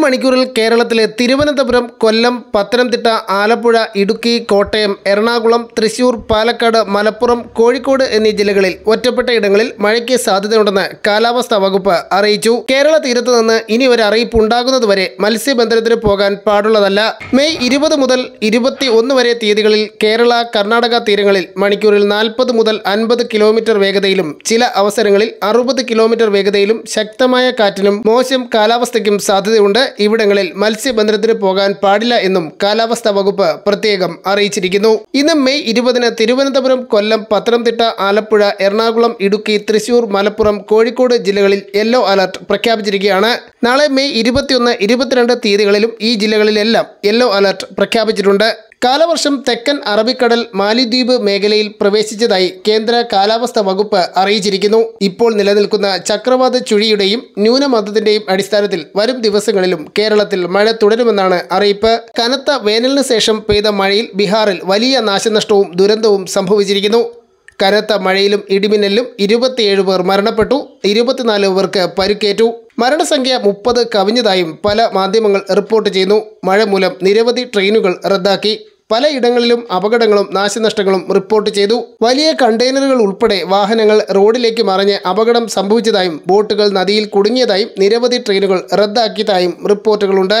മണിക്കൂറിൽ കേരളത്തിലെ തിരുവനന്തപുരം കൊല്ലം പത്തനംതിട്ട ആലപ്പുഴ ഇടുക്കി കോട്ടയം എറണാകുളം തൃശൂർ പാലക്കാട് മലപ്പുറം കോഴിക്കോട് എന്നീ ജില്ലകളിൽ ഒറ്റപ്പെട്ട ഇടങ്ങളിൽ മഴയ്ക്ക് സാധ്യതയുണ്ടെന്ന് കാലാവസ്ഥാ വകുപ്പ് അറിയിച്ചു കേരള തീരത്ത് നിന്ന് ഇനി ഒരു അറിയിപ്പ് ഉണ്ടാകുന്നതുവരെ മത്സ്യബന്ധനത്തിന് പോകാൻ പാടുള്ളതല്ല മെയ് ഇരുപത് മുതൽ ഇരുപത്തി ഒന്ന് വരെ തീയതികളിൽ കേരള കർണാടക തീരങ്ങളിൽ മണിക്കൂറിൽ നാൽപ്പത് മുതൽ അൻപത് കിലോമീറ്റർ വേഗതയിലും ചില അവസരങ്ങളിൽ അറുപത് കിലോമീറ്റർ വേഗതയിലും ശക്തമായ കാറ്റിനും മോശം കാലാവസ്ഥയ്ക്കും സാധ്യതയുണ്ട് അതുകൊണ്ട് ഇവിടങ്ങളിൽ മത്സ്യബന്ധനത്തിന് പോകാൻ പാടില്ല എന്നും കാലാവസ്ഥാ വകുപ്പ് പ്രത്യേകം അറിയിച്ചിരിക്കുന്നു ഇന്ന് മെയ് ഇരുപതിന് തിരുവനന്തപുരം കൊല്ലം പത്തനംതിട്ട ആലപ്പുഴ എറണാകുളം ഇടുക്കി തൃശൂർ മലപ്പുറം കോഴിക്കോട് ജില്ലകളിൽ യെല്ലോ അലർട്ട് പ്രഖ്യാപിച്ചിരിക്കുകയാണ് നാളെ മെയ് ഇരുപത്തിയൊന്ന് ഇരുപത്തിരണ്ട് തീയതികളിലും ഈ ജില്ലകളിലെല്ലാം യെല്ലോ അലർട്ട് പ്രഖ്യാപിച്ചിട്ടുണ്ട് കാലവർഷം തെക്കൻ അറബിക്കടൽ മാലിദ്വീപ് മേഖലയിൽ പ്രവേശിച്ചതായി കേന്ദ്ര കാലാവസ്ഥാ വകുപ്പ് അറിയിച്ചിരിക്കുന്നു ഇപ്പോൾ നിലനിൽക്കുന്ന ചക്രവാത ചുഴിയുടെയും ന്യൂനമർദ്ദത്തിന്റെയും അടിസ്ഥാനത്തിൽ വരും ദിവസങ്ങളിലും കേരളത്തിൽ മഴ തുടരുമെന്നാണ് അറിയിപ്പ് കനത്ത വേനലിന് ശേഷം പെയ്ത മഴയിൽ ബീഹാറിൽ വലിയ നാശനഷ്ടവും ദുരന്തവും സംഭവിച്ചിരിക്കുന്നു കനത്ത മഴയിലും ഇടിമിന്നലിലും ഇരുപത്തിയേഴ് പേർ മരണപ്പെട്ടു ഇരുപത്തിനാല് പേർക്ക് പരുക്കേറ്റു മരണസംഖ്യ മുപ്പത് കവിഞ്ഞതായും പല മാധ്യമങ്ങൾ റിപ്പോർട്ട് ചെയ്യുന്നു മഴ മൂലം നിരവധി ട്രെയിനുകൾ റദ്ദാക്കി പലയിടങ്ങളിലും അപകടങ്ങളും നാശനഷ്ടങ്ങളും റിപ്പോർട്ട് ചെയ്തു വലിയ കണ്ടെയ്നറുകൾ ഉൾപ്പെടെ വാഹനങ്ങൾ റോഡിലേക്ക് മറിഞ്ഞ് അപകടം സംഭവിച്ചതായും ബോട്ടുകൾ നദിയിൽ കുടുങ്ങിയതായും നിരവധി ട്രെയിനുകൾ റദ്ദാക്കിയതായും റിപ്പോർട്ടുകളുണ്ട്